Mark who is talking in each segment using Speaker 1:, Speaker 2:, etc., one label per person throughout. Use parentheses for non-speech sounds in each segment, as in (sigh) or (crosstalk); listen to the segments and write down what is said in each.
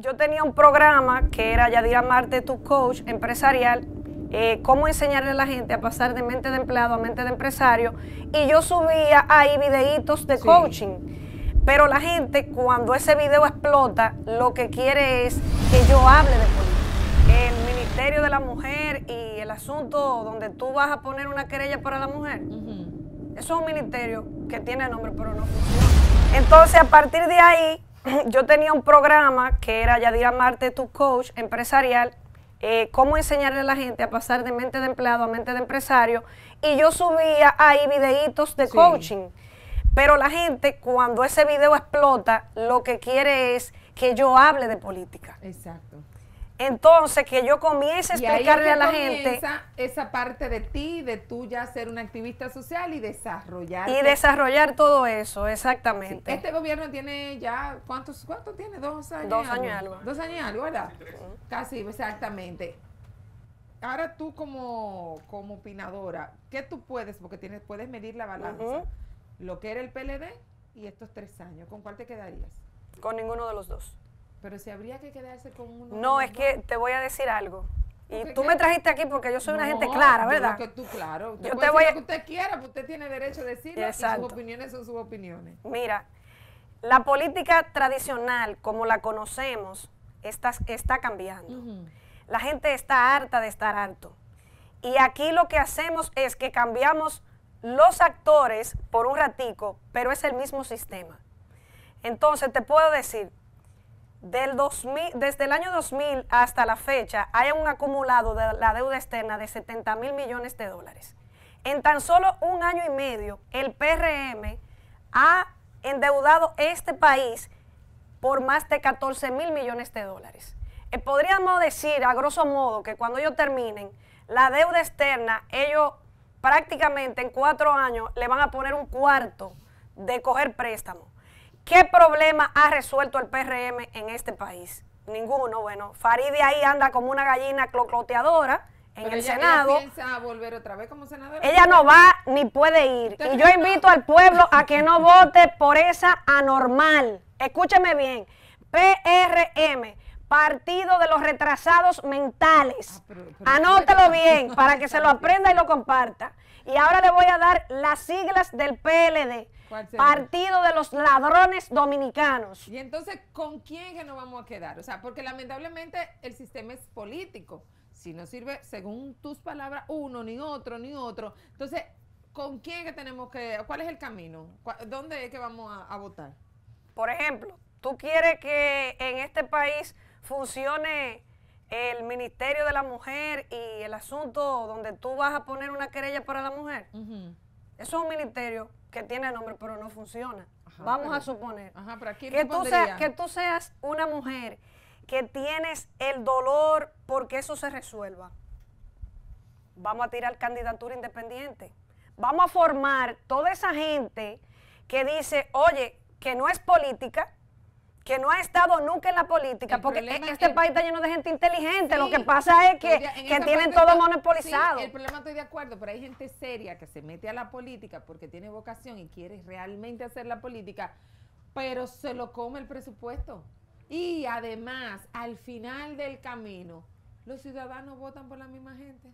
Speaker 1: yo tenía un programa que era Yadira Marte, tu coach empresarial, eh, cómo enseñarle a la gente a pasar de mente de empleado a mente de empresario. Y yo subía ahí videitos de coaching. Pero la gente, cuando ese video explota, lo que quiere es que yo hable de política. El Ministerio de la Mujer y el asunto donde tú vas a poner una querella para la mujer. Eso es un ministerio que tiene nombre, pero no funciona. Entonces, a partir de ahí, (clears throat) yo tenía un programa que era Yadira Marte, tu coach empresarial, eh, cómo enseñarle a la gente a pasar de mente de empleado a mente de empresario. Y yo subía ahí videitos de coaching. Pero la gente, cuando ese video explota, lo que quiere es que yo hable de política. Exacto entonces que yo comience a explicarle a la gente
Speaker 2: esa parte de ti, de tú ya ser una activista social y desarrollar y desarrollar
Speaker 1: todo eso, exactamente. Este
Speaker 2: gobierno tiene ya cuántos tiene dos años, dos años algo, dos años algo, ¿verdad? Casi exactamente. Ahora tú como opinadora, ¿qué tú puedes porque tienes puedes medir la balanza, lo que era el PLD y estos tres años, ¿con cuál te quedarías? Con ninguno de los dos. Pero si habría que quedarse con uno. No, es que
Speaker 1: te voy a decir algo. Y tú me trajiste aquí porque yo soy una gente clara, ¿verdad? Yo que tú,
Speaker 2: claro. yo te voy a... lo que usted quiera, pues usted tiene derecho a decirlo Exacto. sus opiniones
Speaker 1: son sus opiniones. Mira, la política tradicional, como la conocemos, está, está cambiando. La gente está harta de estar alto. Y aquí lo que hacemos es que cambiamos los actores por un ratico, pero es el mismo sistema. Entonces, te puedo decir, desde el año 2000 hasta la fecha hay un acumulado de la deuda externa de 70 mil millones de dólares. En tan solo un año y medio, el PRM ha endeudado este país por más de 14 mil millones de dólares. Eh, podríamos decir, a grosso modo, que cuando ellos terminen la deuda externa, ellos prácticamente en cuatro años le van a poner un cuarto de coger préstamo. ¿Qué problema ha resuelto el PRM en este país?
Speaker 2: Ninguno, bueno. Faride ahí
Speaker 1: anda como una gallina clocloteadora en el Senado. Ella
Speaker 2: piensa volver otra vez como senadora. Ella no va
Speaker 1: ni puede ir. Y yo invito al pueblo a que no vote por esa anormal. Escúcheme bien. PRM, Partido de los Retrasados Mentales. Ah, Anótelo (laughs) bien para que se lo aprenda y lo comparta. Y ahora le voy a dar las siglas del PLD.
Speaker 2: Partido
Speaker 1: de los Ladrones Dominicanos.
Speaker 2: Y entonces, ¿con quién que nos vamos a quedar? O sea, porque lamentablemente el sistema es político. Si no sirve, según tus palabras, uno, ni otro, ni otro. Entonces, ¿con quién que tenemos que, cuál es el camino? ¿Dónde es que vamos a, a votar? Por ejemplo, tú quieres que en este
Speaker 1: país funcione el Ministerio de la Mujer y el asunto donde tú vas a poner una querella para la mujer. Eso es un ministerio que tiene nombre, pero no funciona.
Speaker 2: Vamos a suponer ajá, que, tú seas, que
Speaker 1: tú seas una mujer que tienes el dolor porque eso se resuelva. Vamos a tirar candidatura independiente. Vamos a formar toda esa gente que dice, oye, que no es política, que no ha estado nunca en la política, porque e-, este país está
Speaker 2: lleno de gente inteligente. lo que pasa es que, que tienen todo monopolizado. el problema estoy de acuerdo, pero hay gente seria que se mete a la política porque tiene vocación y quiere realmente hacer la política, pero se lo come el presupuesto. Y además, al final del camino, los ciudadanos votan por la misma gente.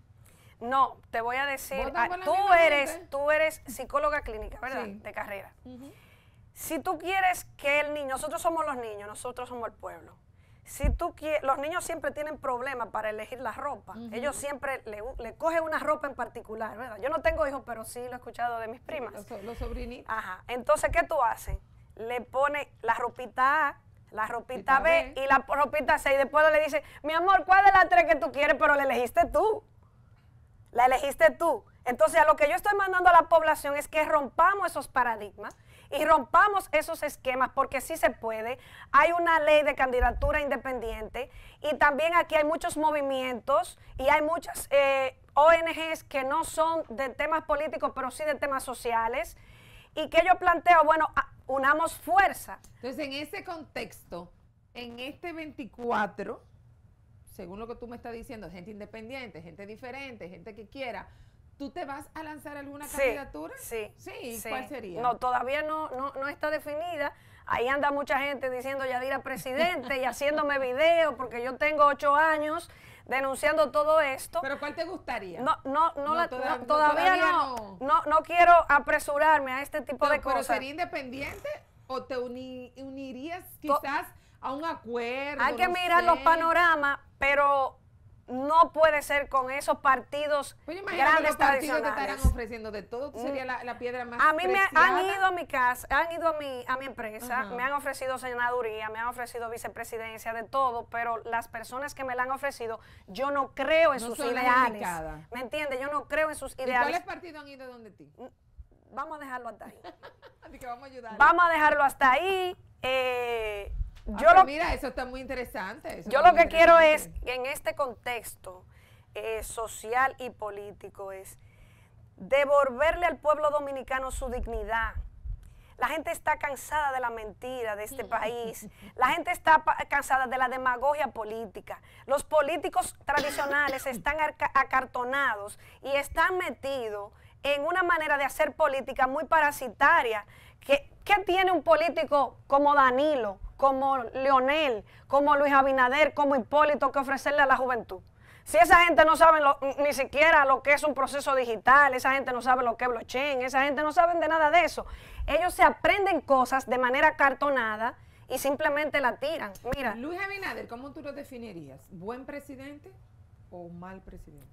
Speaker 2: No, te voy a decir, ah, tú eres, tú eres psicóloga clínica, ¿verdad? De carrera.
Speaker 1: Si tú quieres que el niño, nosotros somos los niños, nosotros somos el pueblo. Si tú los niños siempre tienen problemas para elegir la ropa. Ellos siempre le, cogen una ropa en particular, ¿verdad? Yo no tengo hijos, pero sí lo he escuchado de mis primas. Los, sobrinitos. Ajá. Entonces, ¿qué tú haces? Le pone la ropita A, la ropita B, y la ropita C. Y después le dice, mi amor, ¿cuál de las tres que tú quieres? Pero la elegiste tú. La elegiste tú. Entonces, a lo que yo estoy mandando a la población es que rompamos esos paradigmas y rompamos esos esquemas porque sí se puede. Hay una ley de candidatura independiente y también aquí hay muchos movimientos y hay muchas eh, ONGs que no son de temas políticos, pero sí de temas sociales. Y que yo
Speaker 2: planteo, bueno, unamos fuerza. Entonces, en ese contexto, en este 24, según lo que tú me estás diciendo, gente independiente, gente diferente, gente que quiera, ¿Tú te vas a lanzar alguna candidatura? Sí, sí. ¿Cuál sería? No, todavía
Speaker 1: no, no, está definida. Ahí anda mucha gente diciendo Yadira presidente y haciéndome (laughs) video porque yo tengo ocho años denunciando todo esto. ¿Pero cuál te gustaría? No, no, no, todavía, no, no, no. quiero apresurarme a este tipo de cosas. ¿Pero sería
Speaker 2: independiente o te unirías quizás a un acuerdo? Hay que mirar los panoramas, pero no puede ser con esos partidos pues grandes los partidos te estarán ofreciendo de todo, sería mm. la, piedra más A mí me han ido a
Speaker 1: mi casa, han ido a mi, a mi empresa, me han ofrecido senaduría, me han ofrecido vicepresidencia, de todo, pero las personas que me la han ofrecido, yo no creo en sus ideales. ¿Me
Speaker 2: entiendes? Yo no creo en sus ideales. ¿Y cuáles
Speaker 1: partidos han ido donde ti? Mm, vamos a dejarlo hasta ahí. (laughs) vamos, a vamos a dejarlo hasta
Speaker 2: ahí. Eh, Ah, yo lo, mira, eso está muy interesante. Yo lo que quiero es,
Speaker 1: en este contexto eh, social y político, es devolverle al pueblo dominicano su dignidad. La gente está cansada de la mentira de este país. (laughs) La gente está cansada de la demagogia política. Los políticos tradicionales (laughs) están acartonados y están metidos en una manera de hacer política muy parasitaria. qué tiene un político como Danilo? como Leonel, como Luis Abinader, como Hipólito que ofrecerle a la juventud. Si esa gente no sabe ni siquiera lo que es un proceso digital, esa gente no sabe lo que es blockchain, esa gente no sabe de nada de eso. Ellos se aprenden cosas de manera cartonada y simplemente la tiran. Mira.
Speaker 2: Luis Abinader, ¿cómo tú lo definirías? ¿Buen presidente o mal presidente?